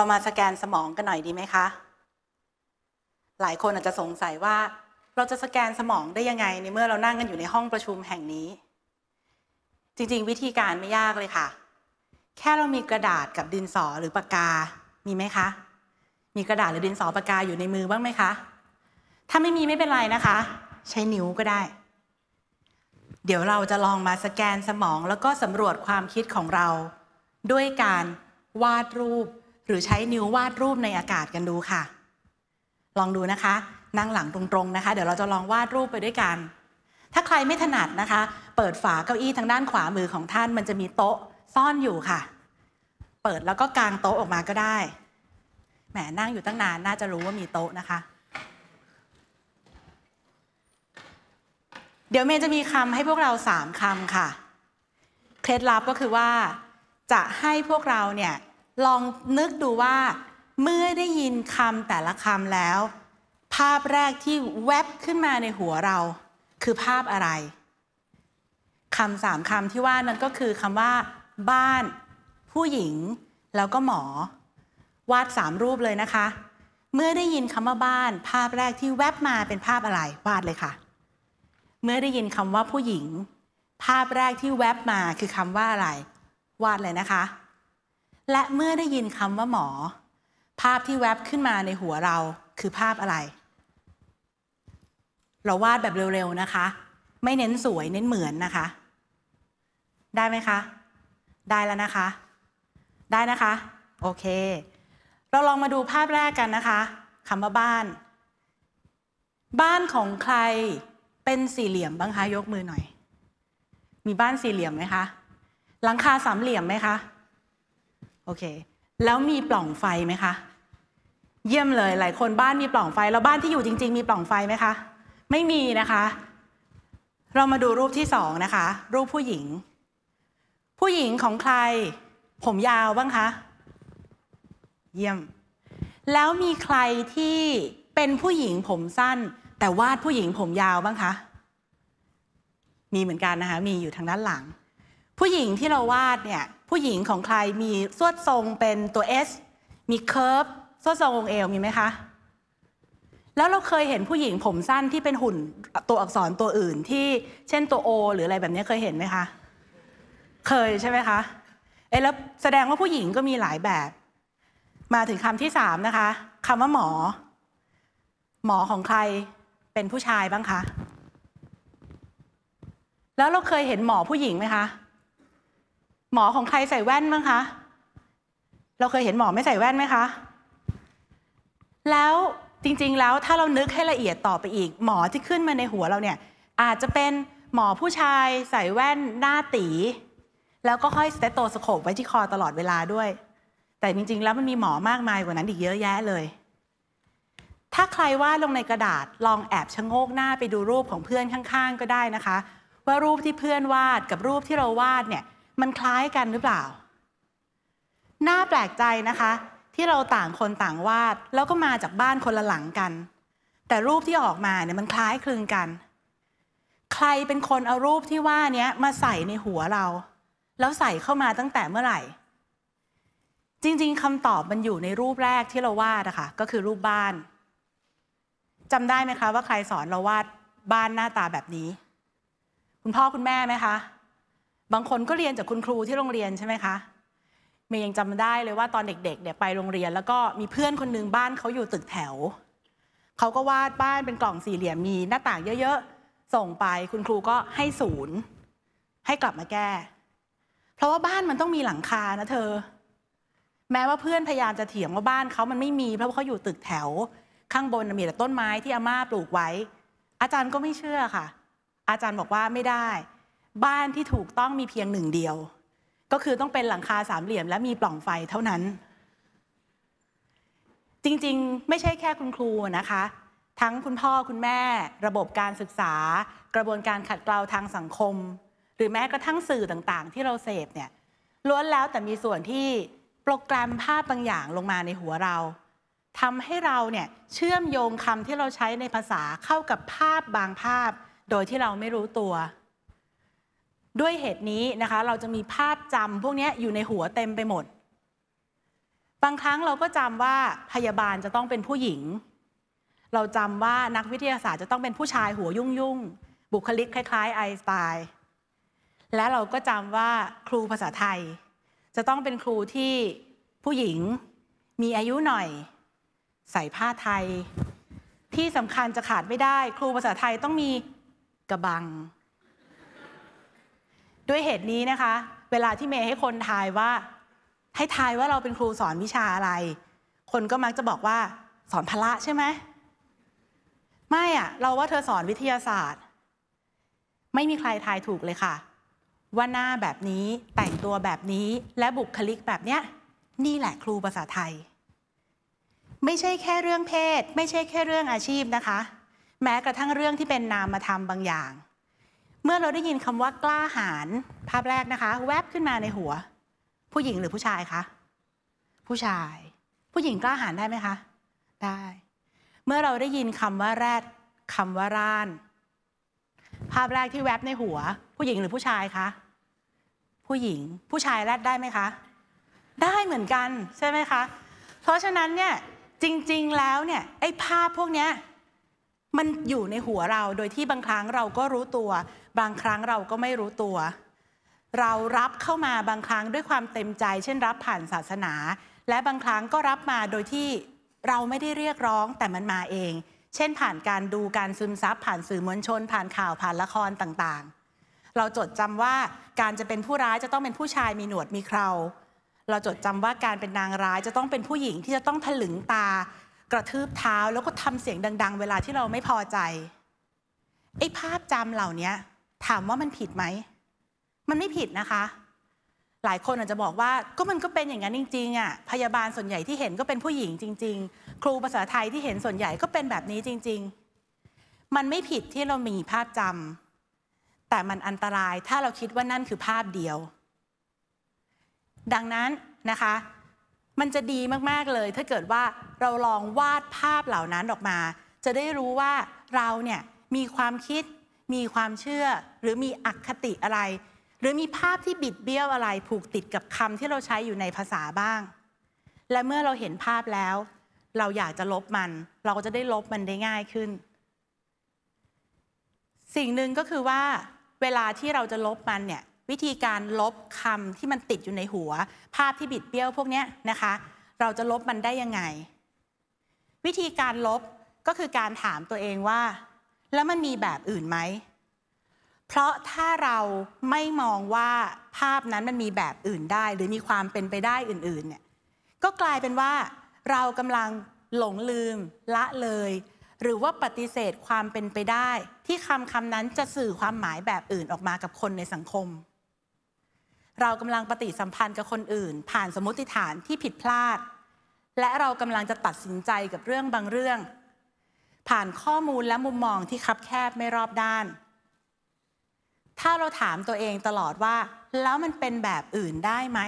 เรามาสแกนสมองกันหน่อยดีไหมคะ หลายคนอาจจะสงสัยว่า เราจะสแกนสมองได้ยังไงในเมื่อเรานั่งกันอยู่ในห้องประชุมแห่งนี้ จริงๆ วิธีการไม่ยากเลยค่ะ แค่เรามีกระดาษกับดินสอหรือปากกา มีไหมคะ มีกระดาษหรือดินสอปากกาอยู่ในมือบ้างไหมคะ ถ้าไม่มีไม่เป็นไรนะคะ ใช้นิ้วก็ได้ เดี๋ยวเราจะลองมาสแกนสมองแล้วก็สำรวจความคิดของเราด้วยการวาดรูปหรือใช้นิ้ววาดรูปในอากาศกันดูค่ะ ลองดูนะคะ นั่งหลังตรงๆนะคะ เดี๋ยวเราจะลองวาดรูปไปด้วยกัน ถ้าใครไม่ถนัดนะคะ เปิดฝาเก้าอี้ทางด้านขวามือของท่านมันจะมีโต๊ะซ่อนอยู่ค่ะ เปิดแล้วก็กางโต๊ะออกมาก็ได้ แหมนั่งอยู่ตั้งนานน่าจะรู้ว่ามีโต๊ะนะคะ เดี๋ยวเมย์จะมีคำให้พวกเราสามคำค่ะ เคล็ดลับก็คือว่า จะให้พวกเราเนี่ยลองนึกดูว่า เมื่อได้ยินคำแต่ละคำแล้ว ภาพแรกที่แวบขึ้นมาในหัวเรา คือภาพอะไรคำสามคำที่ว่านั้นก็คือคำว่า บ้าน ผู้หญิงแล้วก็หมอ วาดสามรูปเลยนะคะ เมื่อได้ยินคำว่าบ้าน ภาพแรกที่แวบมาเป็นภาพอะไร วาดเลยค่ะ เมื่อได้ยินคำว่าผู้หญิง ภาพแรกที่แวบมาคือคำว่าอะไร วาดเลยนะคะและเมื่อได้ยินคำว่าหมอ ภาพที่แวบขึ้นมาในหัวเราคือภาพอะไร เราวาดแบบเร็วๆนะคะ ไม่เน้นสวยเน้นเหมือนนะคะ ได้ไหมคะได้แล้วนะคะ ได้นะคะโอเค เราลองมาดูภาพแรกกันนะคะคำว่าบ้าน บ้านของใครเป็นสี่เหลี่ยมบ้างคะยกมือหน่อย มีบ้านสี่เหลี่ยมไหมคะหลังคาสามเหลี่ยมไหมคะโอเค แล้วมีปล่องไฟไหมคะ เยี่ยมเลยหลายคนบ้านมีปล่องไฟ แล้วบ้านที่อยู่จริง ๆ มีปล่องไฟไหมคะ ไม่มีนะคะ เรามาดูรูปที่สองนะคะ รูปผู้หญิง ผู้หญิงของใคร ผมยาวบ้างคะ เยี่ยม แล้วมีใครที่เป็นผู้หญิงผมสั้น แต่วาดผู้หญิงผมยาวบ้างคะ มีเหมือนกันนะคะ มีอยู่ทางด้านหลัง ผู้หญิงที่เราวาดเนี่ยผู้หญิงของใครมีสวดทรงเป็นตัว S มีเคิร์ฟสวดทรงองเอวมีไหมคะแล้วเราเคยเห็นผู้หญิงผมสั้นที่เป็นหุ่นตัวอักษรตัวอื่นที่เช่นตัวโอหรืออะไรแบบนี้เคยเห็นไหมคะเคยใช่ไหมคะเอ๊แล้วแสดงว่าผู้หญิงก็มีหลายแบบ มาถึงคำที่สามนะคะคำว่าหมอ หมอของใครเป็นผู้ชายบ้างคะแล้วเราเคยเห็นหมอผู้หญิงไหมคะหมอของใครใส่แว่นมั้งคะ เราเคยเห็นหมอไม่ใส่แว่นไหมคะ แล้วจริงๆแล้วถ้าเรานึกให้ละเอียดต่อไปอีก หมอที่ขึ้นมาในหัวเราเนี่ยอาจจะเป็นหมอผู้ชายใส่แว่นหน้าตี แล้วก็ห้อยสเตโตสโคปไว้ที่คอตลอดเวลาด้วย แต่จริงๆแล้วมันมีหมอมากมายกว่านั้นอีกเยอะแยะเลย ถ้าใครวาดลงในกระดาษลองแอบชะโงกหน้าไปดูรูปของเพื่อนข้างๆ ก็ได้นะคะ ว่ารูปที่เพื่อนวาดกับรูปที่เราวาดเนี่ยมันคล้ายกันหรือเปล่าน่าแปลกใจนะคะ ที่เราต่างคนต่างวาด แล้วก็มาจากบ้านคนละหลังกัน แต่รูปที่ออกมาเนี่ยมันคล้ายคลึงกัน ใครเป็นคนเอารูปที่ว่านี้มาใส่ในหัวเรา แล้วใส่เข้ามาตั้งแต่เมื่อไหร่ จริง ๆคำตอบมันอยู่ในรูปแรกที่เราวาดนะคะก็คือรูปบ้านจำได้ไหมคะว่าใครสอนเราวาดบ้านหน้าตาแบบนี้ คุณพ่อคุณแม่ไหมคะบางคนก็เรียนจากคุณครูที่โรงเรียนใช่ไหมคะเมย์ยังจำได้เลยว่าตอนเด็กๆเนี่ยไปโรงเรียนแล้วก็มีเพื่อนคนนึงบ้านเขาอยู่ตึกแถวเขาก็วาดบ้านเป็นกล่องสี่เหลี่ยมมี หน้าต่างเยอะๆ ส่งไปคุณครูก็ให้ศูนย์ให้กลับมาแก้ เพราะว่าบ้านมันต้องมีหลังคานะเธอ แม้ว่าเพื่อนพยายามจะเถียงว่าบ้านเขามันไม่มีเพราะว่าเขาอยู่ตึกแถว ข้างบนมีแต่ต้นไม้ที่อาม่าปลูกไว้ อาจารย์ก็ไม่เชื่อค่ะ อาจารย์บอกว่าไม่ได้บ้านที่ถูกต้องมีเพียงหนึ่งเดียว ก็คือต้องเป็นหลังคาสามเหลี่ยมและมีปล่องไฟเท่านั้น จริงๆ ไม่ใช่แค่คุณครูนะคะ ทั้งคุณพ่อคุณแม่ระบบการศึกษา กระบวนการขัดเกลาทางสังคม หรือแม้กระทั่งสื่อต่างๆ ที่เราเสพเนี่ยล้วนแล้วแต่มีส่วนที่โปรแกรมภาพบางอย่างลงมาในหัวเราทำให้เราเนี่ยเชื่อมโยงคำที่เราใช้ในภาษาเข้ากับภาพบางภาพ โดยที่เราไม่รู้ตัวด้วยเหตุนี้นะคะเราจะมีภาพจำพวกนี้อยู่ในหัวเต็มไปหมด บางครั้งเราก็จำว่าพยาบาลจะต้องเป็นผู้หญิง เราจำว่านักวิทยาศาสตร์จะต้องเป็นผู้ชายหัวยุ่งยุ่งบุคลิกคล้ายๆไอสไตน์และเราก็จำว่าครูภาษาไทย จะต้องเป็นครูที่ผู้หญิงมีอายุหน่อย ใส่ผ้าไทย ที่สำคัญจะขาดไม่ได้ ครูภาษาไทยต้องมีกระบังด้วยเหตุนี้นะคะ เวลาที่เมย์ให้คนทายว่า ให้ทายว่าเราเป็นครูสอนวิชาอะไร คนก็มักจะบอกว่าสอนพละใช่ไหมไม่อะเราว่าเธอสอนวิทยาศาสตร์ ไม่มีใครทายถูกเลยค่ะว่าหน้าแบบนี้แต่งตัวแบบนี้และบุคลิกแบบเนี้ยนี่แหละครูภาษาไทย ไม่ใช่แค่เรื่องเพศ ไม่ใช่แค่เรื่องอาชีพนะคะ แม้กระทั่งเรื่องที่เป็นนามธรรมบางอย่างเมื่อเราได้ยินคำว่ากล้าหาญภาพแรกนะคะ แวบขึ้นมาในหัว ผู้หญิงหรือผู้ชายคะผู้ชาย ผู้หญิงกล้าหาญได้ไหมคะได้ เมื่อเราได้ยินคำว่าแรดคำว่าร่าน ภาพแรกที่แวบในหัว ผู้หญิงหรือผู้ชายคะผู้หญิงผู้ชายแรดได้ไหมคะ ได้เหมือนกันใช่ไหมคะเพราะฉะนั้นเนี่ยจริง ๆแล้วเนี่ยไอ้ภาพพวกเนี้ยมันอยู่ในหัวเรา โดยที่บางครั้งเราก็รู้ตัว บางครั้งเราก็ไม่รู้ตัว เรารับเข้ามาบางครั้งด้วยความเต็มใจ เช่นรับผ่านศาสนา และบางครั้งก็รับมาโดยที่เราไม่ได้เรียกร้องแต่มันมาเอง เช่นผ่านการดูการซึมซับผ่านสื่อมวลชน ผ่านข่าวผ่านละครต่างๆ เราจดจำว่าการจะเป็นผู้ร้ายจะต้องเป็นผู้ชายมีหนวดมีเครา เราจดจำว่าการเป็นนางร้ายจะต้องเป็นผู้หญิงที่จะต้องถลึงตากระทืบเท้าแล้วก็ทำเสียงดัง ๆ เวลาที่เราไม่พอใจไอ้ภาพจำเหล่านี้ถามว่ามันผิดไหมมันไม่ผิดนะคะ หลายคนอาจจะบอกว่าก็มันก็เป็นอย่างนั้น จริงๆอ่ะพยาบาลส่วนใหญ่ที่เห็นก็เป็นผู้หญิงจริง ๆ ครูภาษาไทยที่เห็นส่วนใหญ่ก็เป็นแบบนี้จริง ๆ มันไม่ผิดที่เรามีภาพจำแต่มันอันตรายถ้าเราคิดว่านั่นคือภาพเดียว ดังนั้นนะคะมันจะดีมากๆ เลยถ้าเกิดว่าเราลองวาดภาพเหล่านั้นออกมา จะได้รู้ว่าเราเนี่ยมีความคิด มีความเชื่อหรือมีอคติอะไร หรือมีภาพที่บิดเบี้ยวอะไรผูกติดกับคำที่เราใช้อยู่ในภาษาบ้าง และเมื่อเราเห็นภาพแล้ว เราอยากจะลบมัน เราก็จะได้ลบมันได้ง่ายขึ้น สิ่งหนึ่งก็คือว่าเวลาที่เราจะลบมันเนี่ยวิธีการลบคำที่มันติดอยู่ในหัว ภาพที่บิดเบี้ยวพวกนี้นะคะเราจะลบมันได้ยังไง วิธีการลบก็คือการถามตัวเองว่า แล้วมันมีแบบอื่นไหม เพราะถ้าเราไม่มองว่าภาพนั้นมันมีแบบอื่นได้หรือมีความเป็นไปได้อื่นๆเนี่ยก็กลายเป็นว่าเรากำลังหลงลืมละเลย หรือว่าปฏิเสธความเป็นไปได้ ที่คำคำนั้นจะสื่อความหมายแบบอื่นออกมากับคนในสังคมเรากำลังปฏิสัมพันธ์กับคนอื่น ผ่านสมมติฐานที่ผิดพลาด และเรากำลังจะตัดสินใจกับเรื่องบางเรื่อง ผ่านข้อมูลและมุมมองที่คับแคบไม่รอบด้าน ถ้าเราถามตัวเองตลอดว่า แล้วมันเป็นแบบอื่นได้ไหม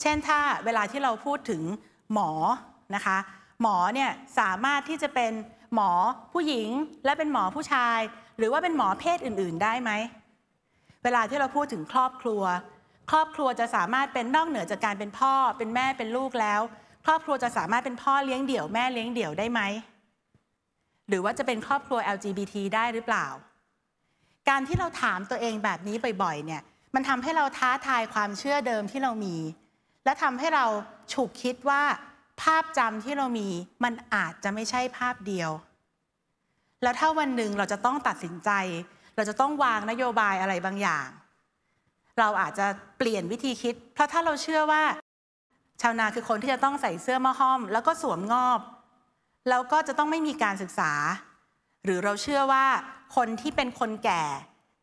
เช่นถ้าเวลาที่เราพูดถึงหมอนะคะ หมอเนี่ยสามารถที่จะเป็นหมอผู้หญิง และเป็นหมอผู้ชาย หรือว่าเป็นหมอเพศอื่นๆได้ไหม เวลาที่เราพูดถึงครอบครัวครอบครัวจะสามารถเป็น นอกเหนือจากการเป็นพ่อเป็นแม่เป็นลูกแล้ว ครอบครัวจะสามารถเป็นพ่อเลี้ยงเดี่ยวแม่เลี้ยงเดี่ยวได้ไหม หรือว่าจะเป็นครอบครัว LGBT ได้หรือเปล่า การที่เราถามตัวเองแบบนี้บ่อยๆเนี่ยมันทำให้เราท้าทายความเชื่อเดิมที่เรามี และทำให้เราฉุกคิดว่า ภาพจำที่เรามีมันอาจจะไม่ใช่ภาพเดียว แล้วถ้าวันหนึ่งเราจะต้องตัดสินใจ เราจะต้องวางนโยบายอะไรบางอย่างเราอาจจะเปลี่ยนวิธีคิด เพราะถ้าเราเชื่อว่า ชาวนาคือคนที่จะต้องใส่เสื้อมะห้อม แล้วก็สวมงอบ แล้วก็จะต้องไม่มีการศึกษา หรือเราเชื่อว่าคนที่เป็นคนแก่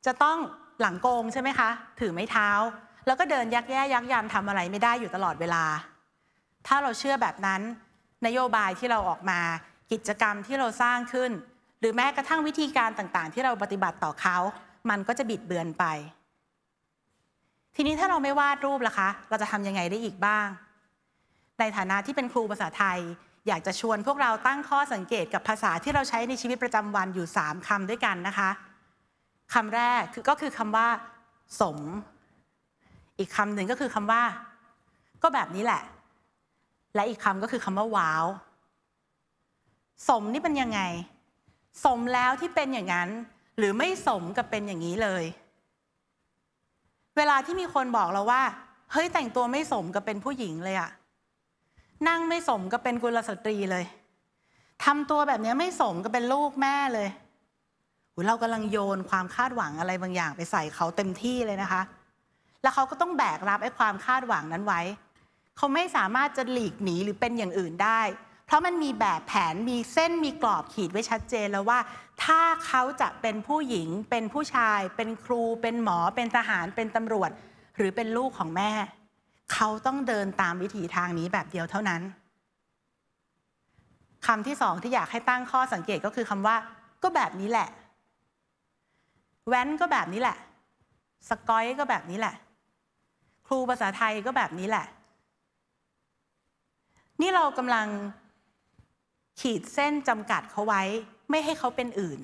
จะต้องหลังโกงใช่ไหมคะ ถือไม้เท้าแล้วก็เดินยักแย่ยักยันทำอะไรไม่ได้อยู่ตลอดเวลา ถ้าเราเชื่อแบบนั้น นโยบายที่เราออกมากิจกรรมที่เราสร้างขึ้น หรือแม้กระทั่งวิธีการต่างๆ ที่เราปฏิบัติต่อเขา มันก็จะบิดเบือนไปทีนี้ถ้าเราไม่วาดรูปล่ะคะ เราจะทำยังไงได้อีกบ้าง ในฐานะที่เป็นครูภาษาไทย อยากจะชวนพวกเราตั้งข้อสังเกตกับภาษาที่เราใช้ในชีวิตประจำวันอยู่ 3 คำด้วยกันนะคะคำแรกคือก็คือคำว่า สม อีกคำหนึ่งก็คือคำว่า ก็แบบนี้แหละ และอีกคำก็คือคำว่าว้าว สมนี่เป็นยังไง สมแล้วที่เป็นอย่างนั้น หรือไม่สมกับเป็นอย่างนี้เลยเวลาที่มีคนบอกเราว่า เฮ้ยแต่งตัวไม่สม กับเป็นผู้หญิงเลยอะนั่งไม่สม กับเป็นกุลสตรีเลยทำตัวแบบนี้ไม่สม กับเป็นลูกแม่เลยเรากำลังโยนความคาดหวังอะไรบางอย่างไปใส่เขาเต็มที่เลยนะคะ แล้วเขาก็ต้องแบกรับไอ้ความคาดหวังนั้นไว้ เขาไม่สามารถจะหลีกหนีหรือเป็นอย่างอื่นได้เพราะมันมีแบบแผน มีเส้นมีกรอบขีดไว้ชัดเจนแล้วว่าถ้าเขาจะเป็นผู้หญิง เป็นผู้ชาย เป็นครู เป็นหมอ เป็นทหาร เป็นตำรวจ หรือเป็นลูกของแม่ เขาต้องเดินตามวิถีทางนี้แบบเดียวเท่านั้น คำที่สองที่อยากให้ตั้งข้อสังเกตก็คือคำว่า ก็แบบนี้แหละแว้นก็แบบนี้แหละสกอยก็แบบนี้แหละ ครูภาษาไทยก็แบบนี้แหละ นี่เรากำลังขีดเส้นจำกัดเขาไว้ ไม่ให้เขาเป็นอื่น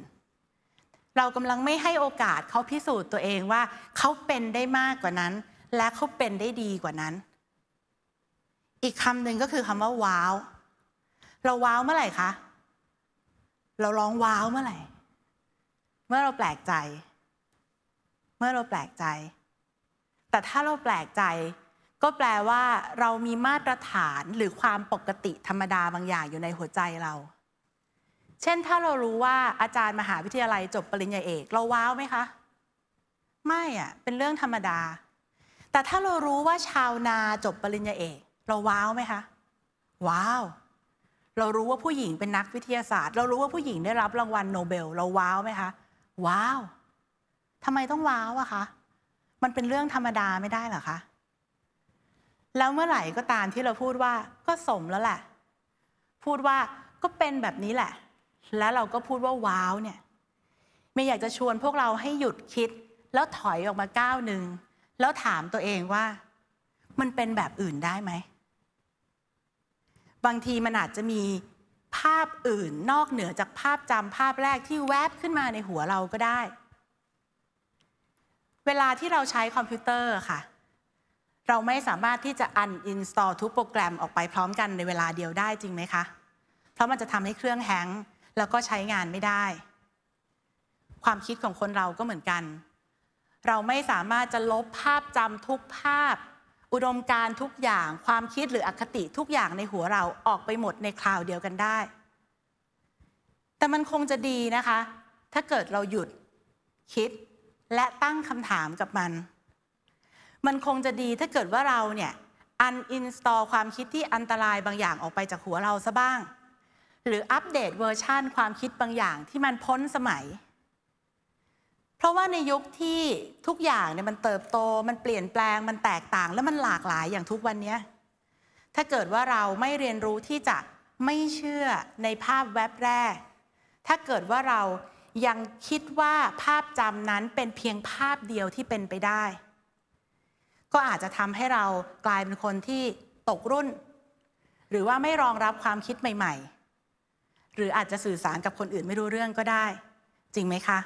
เรากำลังไม่ให้โอกาสเขาพิสูจน์ตัวเองว่า เขาเป็นได้มากกว่านั้น และเขาเป็นได้ดีกว่านั้น อีกคำหนึ่งก็คือคำว่าว้าวเราว้าวเมื่อไหร่คะ เราร้องว้าวเมื่อไหร่ เมื่อเราแปลกใจ เมื่อเราแปลกใจ แต่ถ้าเราแปลกใจก็แปลว่าเรามีมาตรฐานหรือความปกติธรรมดาบางอย่างอยู่ในหัวใจเรา เช่นถ้าเรารู้ว่าอาจารย์มหาวิทยาลัยจบปริญญาเอกเรา ว้าวไหมคะ ไม่อะเป็นเรื่องธรรมดา แต่ถ้าเรารู้ว่าชาวนาจบปริญญาเอก เรา ว้าวไหมคะ ว้าว เรารู้ว่าผู้หญิงเป็นนักวิทยาศาสตร์ เรารู้ว่าผู้หญิงได้รับรางวัลโนเบล เรา ว้าวไหมคะ ว้าวทำไมต้องว้าวอะคะมันเป็นเรื่องธรรมดาไม่ได้หรอคะแล้วเมื่อไหร่ก็ตามที่เราพูดว่า ก็สมแล้วแหละพูดว่าก็เป็นแบบนี้แหละ แล้วเราก็พูดว่าว้าวเนี่ย ไม่อยากจะชวนพวกเราให้หยุดคิด แล้วถอยออกมาก้าวหนึ่งแล้วถามตัวเองว่า มันเป็นแบบอื่นได้ไหมบางทีมันอาจจะมีภาพอื่นนอกเหนือจากภาพจำภาพแรกที่แวบขึ้นมาในหัวเราก็ได้ เวลาที่เราใช้คอมพิวเตอร์ค่ะเราไม่สามารถที่จะ uninstall ทุกโปรแกรมออกไปพร้อมกันในเวลาเดียวได้จริงไหมคะ เพราะมันจะทำให้เครื่องแฮงแล้วก็ใช้งานไม่ได้ ความคิดของคนเราก็เหมือนกัน เราไม่สามารถจะลบภาพจำทุกภาพ อุดมการทุกอย่าง ความคิดหรืออคติทุกอย่างในหัวเราออกไปหมดในคราวเดียวกันได้ แต่มันคงจะดีนะคะ ถ้าเกิดเราหยุดคิด และตั้งคำถามกับมันมันคงจะดีถ้าเกิดว่าเราเนี่ยอันอินสตอลความคิดที่อันตรายบางอย่างออกไปจากหัวเราซะบ้าง หรืออัปเดตเวอร์ชันความคิดบางอย่างที่มันพ้นสมัย เพราะว่าในยุคที่ทุกอย่างเนี่ยมันเติบโต มันเปลี่ยนแปลง มันแตกต่าง และมันหลากหลายอย่างทุกวันนี้ ถ้าเกิดว่าเราไม่เรียนรู้ที่จะไม่เชื่อในภาพแวบแรก ถ้าเกิดว่าเรายังคิดว่าภาพจำนั้นเป็นเพียงภาพเดียวที่เป็นไปได้ก็อาจจะทำให้เรากลายเป็นคนที่ตกรุ่น หรือว่าไม่รองรับความคิดใหม่ ๆ หรืออาจจะสื่อสารกับคนอื่นไม่รู้เรื่องก็ได้ จริงไหมคะ